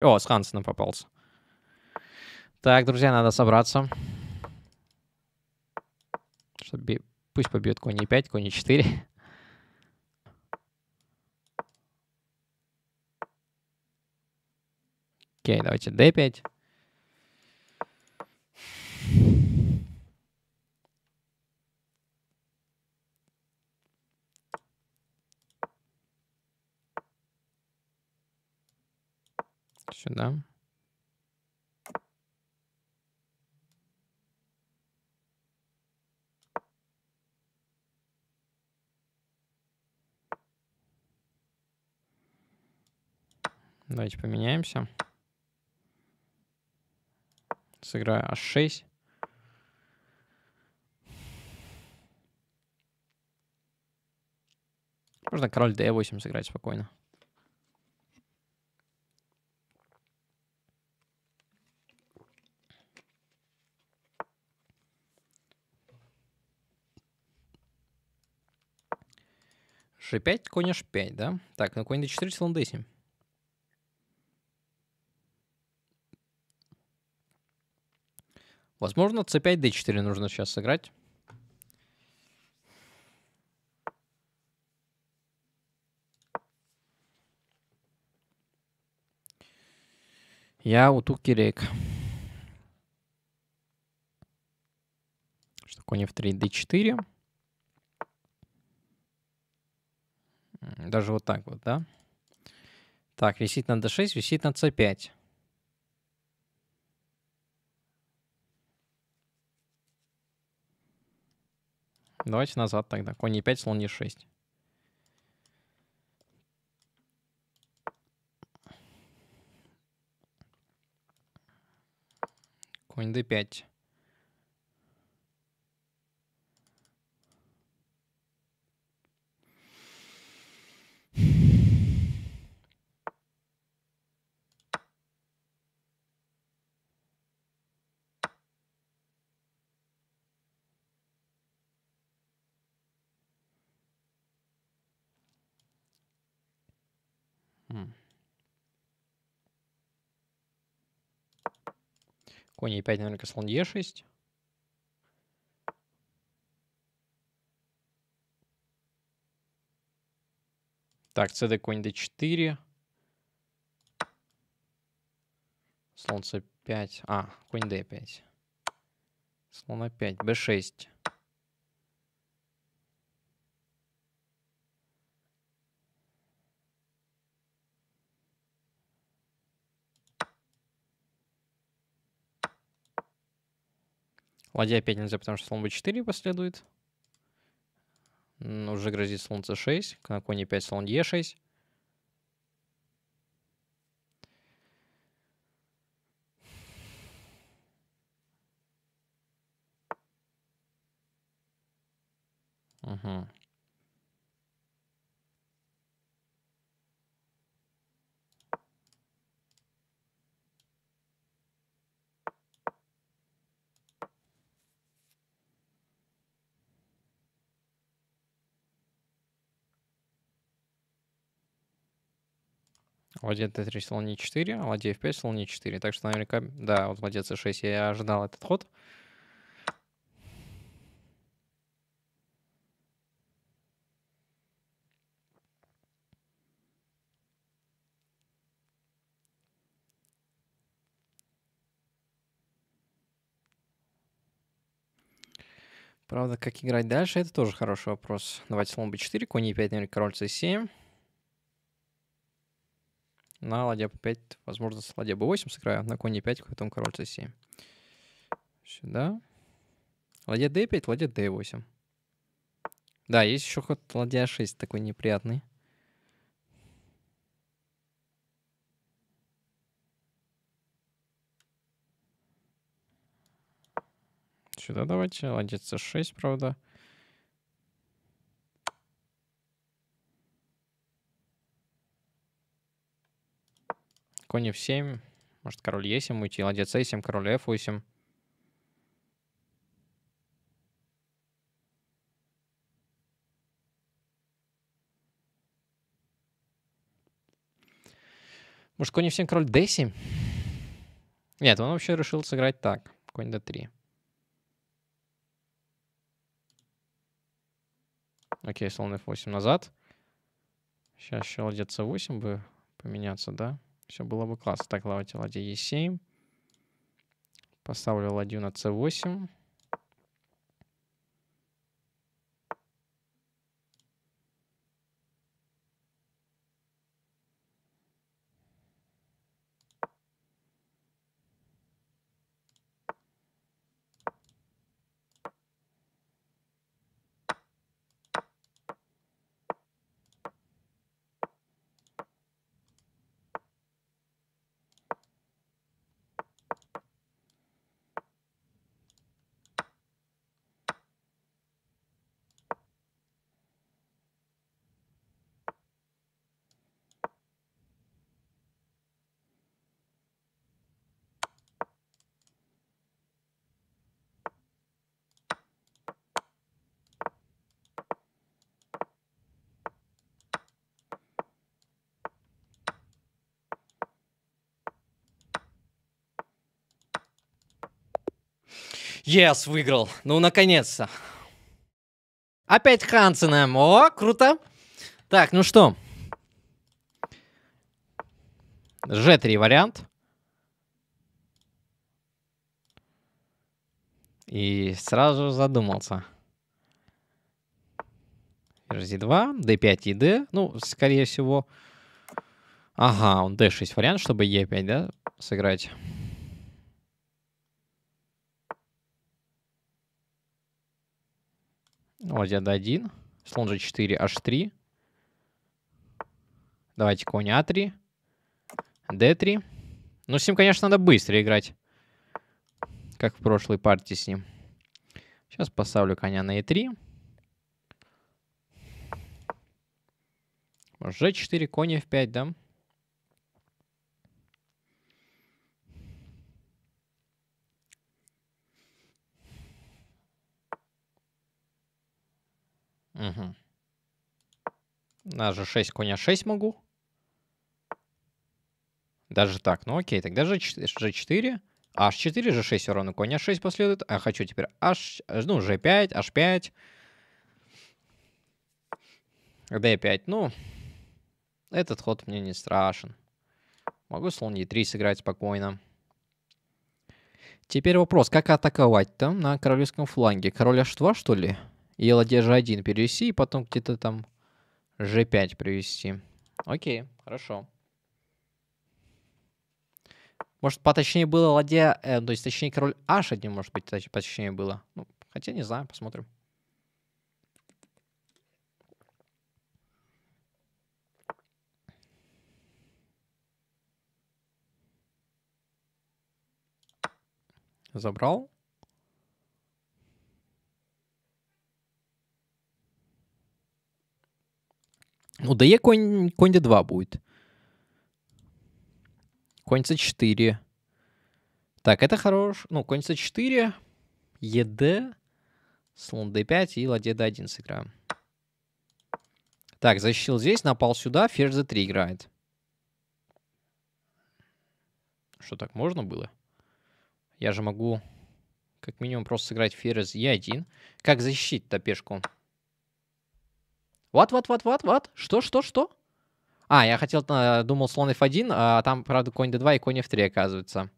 О, с Хансеном попался. Так, друзья, надо собраться. Чтобы... Пусть побьет кони 5, кони 4. Окей, давайте d5. дальше, да? Давайте поменяемся. Сыграю h6. Можно король d8 сыграть спокойно. G5, конь H5, да? Так, на ну, конь D4, слон D7. Возможно, c5, d4 нужно сейчас сыграть. Я у рек. Что конь f3, d4. Даже вот так вот, да? Так, висит на d6, висит на c5. Давайте назад тогда. Конь e5, слон e6. Конь d5. Конь e5, наверное, слон e6. Так, cd конь d4. Слон c5. А, конь d5. Слон a5, b6. Ладья опять нельзя, потому что слон b4 последует. Уже грозит слон c6. На коне 5 слон e6. Угу. Ладья d3, слон e4, ладья f5, слон e4. Так что наверняка... Да, вот ладья c6, я ожидал этот ход. Правда, как играть дальше, это тоже хороший вопрос. Давайте слон b4, конь e5, наверное, король c7. На ладья b5, возможно, с ладья b8 сыграю. А на коне e5, потом король c7. Сюда. Ладья d5, ладья d8. Да, есть еще ход ладья 6 такой неприятный. Сюда давайте, ладья c6, правда. Конь f7. Может, король e7 уйти. ладья c 7 король f8. Может, конь f7, король d7? Нет, он вообще решил сыграть так. Конь d3. Окей, слон f8 назад. Сейчас еще ладья c8 бы поменяться, да? Все было бы классно. Так, ладья ладья Е7. Поставлю ладью на c8. Yes, выиграл. Ну, наконец-то. Опять Хансена. О, круто. Так, ну что. G3 вариант. И сразу задумался. Ферзь 2, d5 и d. Ну, скорее всего... Ага, он d6 вариант, чтобы e5, да, сыграть. Ладья ну, d1. Слон g4, h3. Давайте конь а3. d3. Ну, с ним, конечно, надо быстро играть. Как в прошлой партии с ним. Сейчас поставлю коня на e3. g4, конь f5, да? Угу. Даже 6 коня 6 могу. Даже так, ну окей, тогда же 4 g h4, g6 все равно коня h6 последует. А хочу теперь h, ну, g5, h5, d5. Ну, этот ход мне не страшен. Могу слон e3 сыграть спокойно. Теперь вопрос, как атаковать там на королевском фланге? Король h2, что ли? И ладья G1 перевести, и потом где-то там G5 привести. Окей, хорошо. Может, поточнее было ладья... Э, то есть, точнее, король H1, может быть, поточнее было. Ну, хотя, не знаю, посмотрим. Забрал. Ну, дае конь, конь d2 будет. Конь c4. Так, это хорош. Ну, конь c4, ед, слон d5 и ладья d1 сыграем. Так, защитил здесь, напал сюда, ферзь d3 играет. Что, так можно было? Я же могу как минимум просто сыграть ферзь e1. Как защитить-то пешку? Вот, вот, вот, вот, вот. Что, что, что? А, я хотел, э, думал, слон f1, а там, правда, конь d2 и конь f3 оказывается.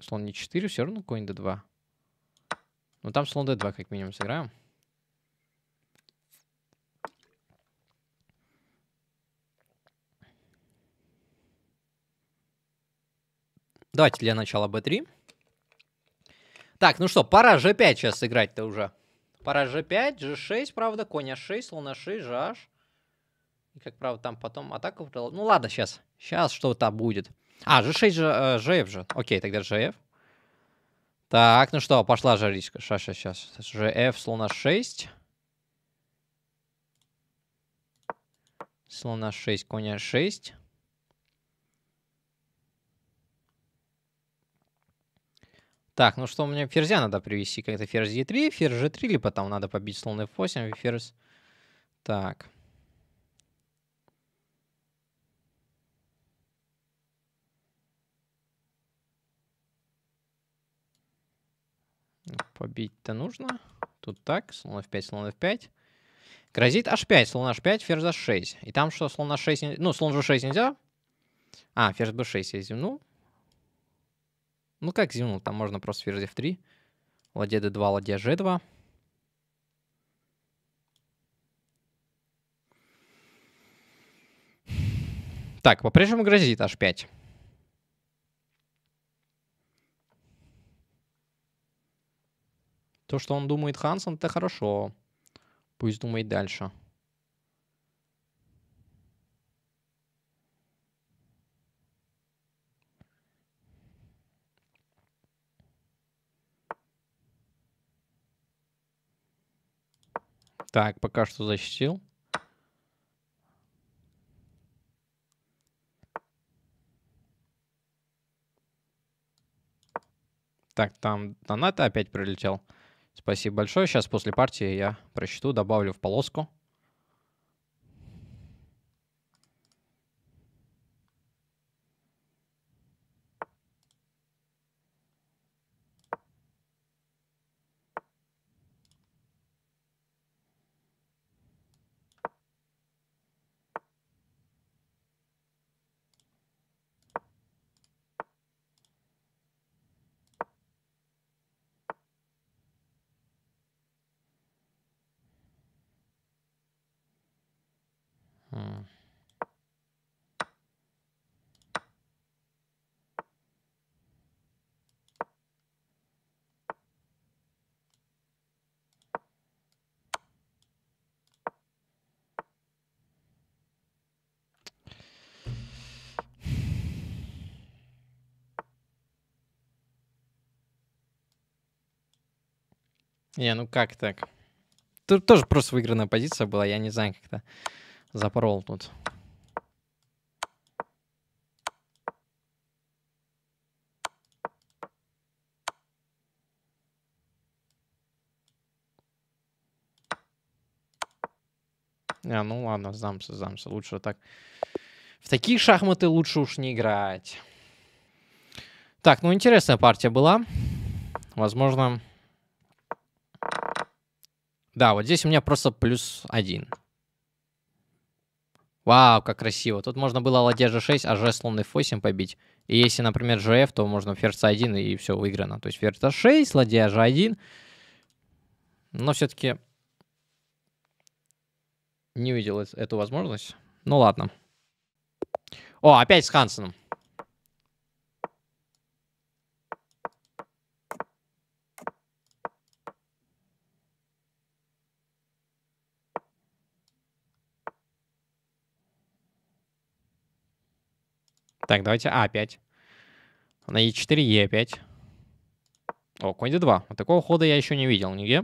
Слон не 4, все равно конь d2. Ну там слон d2 как минимум сыграем. Давайте для начала b3. Так, ну что, пора g5 сейчас играть-то уже. Пара g5, g6, правда, конь h6, слон h6, gh. И как правда там потом атака вдала. Ну ладно, сейчас. Сейчас что-то будет. А, g6, g, gf же. Окей, тогда gf. Так, ну что, пошла жаричка. Сейчас, сейчас, сейчас. gf, слон h6. Слон h6, конь h6. Так, ну что, мне ферзя надо привести. Как-то ферзь e3, ферзь g3, либо там надо побить слон f8, ферзь... Так. Побить-то нужно. Тут так, слон f5, слон f5. Грозит h5, слон h5, ферзь h6. И там что, слон h6... Ну, слон g6 нельзя? А, ферзь b6 я извернул. Ну, как зиму, там можно просто ферзь f3. Ладья d2, ладья g2. Так, по-прежнему грозит h5. То, что он думает Хансон, это хорошо. Пусть думает дальше. Так, пока что защитил. Так, там донат опять прилетел. Спасибо большое. Сейчас после партии я просчиту, добавлю в полоску. Hmm. Не, ну как так? Тут тоже просто выигранная позиция была, я не знаю как-то. Запорол тут. А, ну ладно, сдамся, сдамся. Лучше так. В такие шахматы лучше уж не играть. Так, ну интересная партия была. Возможно... Да, вот здесь у меня просто плюс один. Вау, как красиво. Тут можно было ладья g6, а g слон f8 побить. И если, например, gf, то можно ферзь c1 и все выиграно. То есть ферзь c6, ладья g1. Но все-таки не видел эту возможность. Ну ладно. О, опять с Хансеном. Так, давайте А5. На Е4, Е5. О, конь d2. Вот такого хода я еще не видел нигде.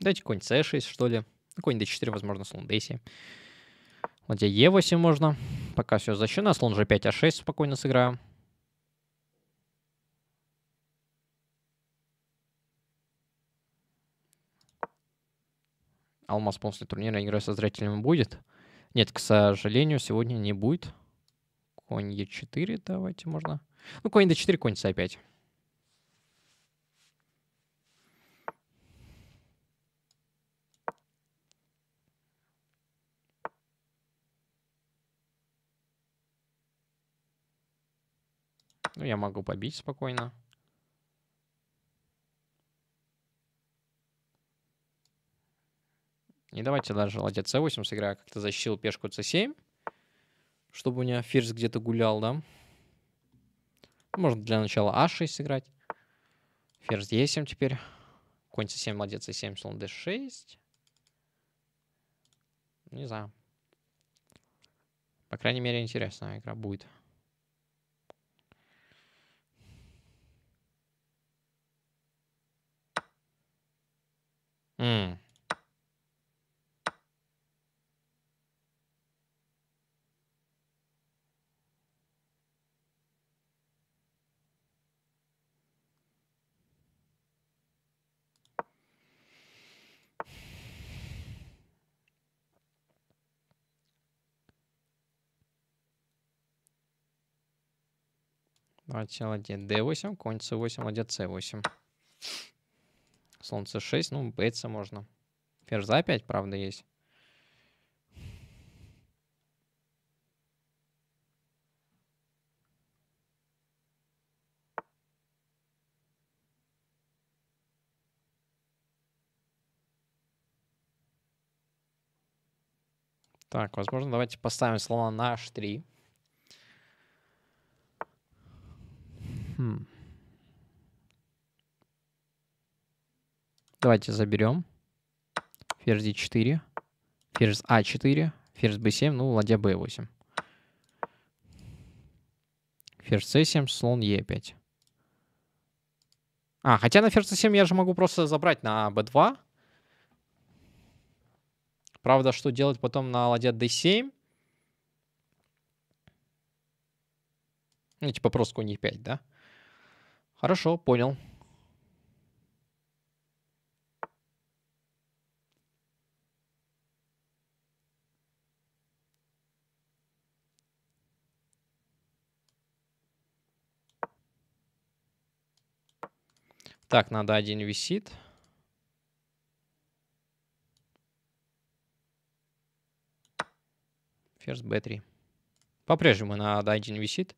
Дайте конь c6, что ли. Ну, конь d4, возможно, слон d7. Ладья e8 можно. Пока все защищено. Слон g5, а6 спокойно сыграем. Алмаз после турнира игры со зрителями будет. Нет, к сожалению, сегодня не будет. Конь Е4 давайте можно. Ну, конь d4, конь c5. Ну, я могу побить спокойно. И давайте даже ладья c8 сыграю, а как-то защитил пешку c7, чтобы у меня ферзь где-то гулял, да. Ну, можно для начала а6 сыграть. Ферзь e7 теперь. Конь c7, молодец, c7, слон d6. Не знаю. По крайней мере, интересная игра будет. М -м. Давайте ладья d8, конь c8, ладья c8. Слон c6, ну, бейтса можно. Ферза опять, правда, есть. Так, возможно, давайте поставим слона на h3. Хм. Давайте заберем. Ферзь d4. Ферзь а4. Ферзь b7, ну, ладья b8. Ферзь c7, слон e5. А, хотя на ферзь c7 я же могу просто забрать на b2. Правда, что делать потом на ладья d7? Ну, типа просто конь e5, да? Хорошо, понял. Так, надо один висит. First 3 По-прежнему надо один висит.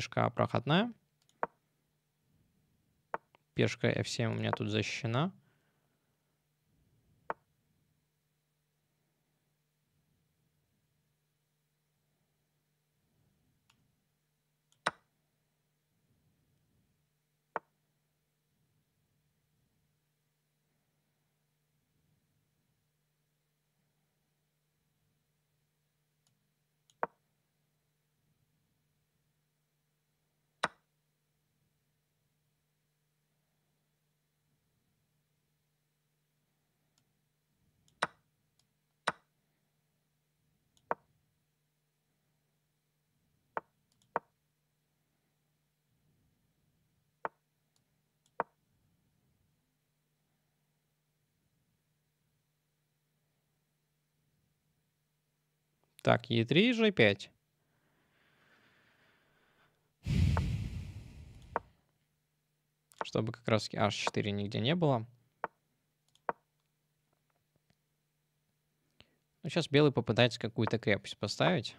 Пешка проходная. Пешка F7 у меня тут защищена. Так, Е3 и G5. Чтобы как раз H4 нигде не было. Ну, сейчас белый попытается какую-то крепость поставить.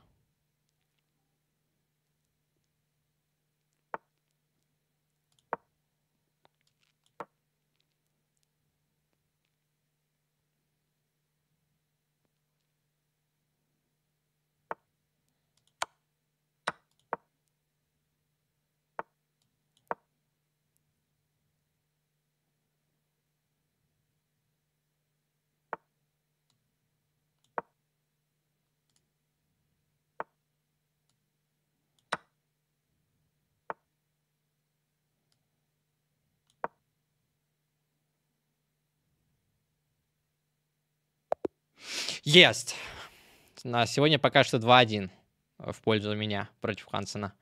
Есть. На сегодня пока что 2-1 в пользу меня против Хансена.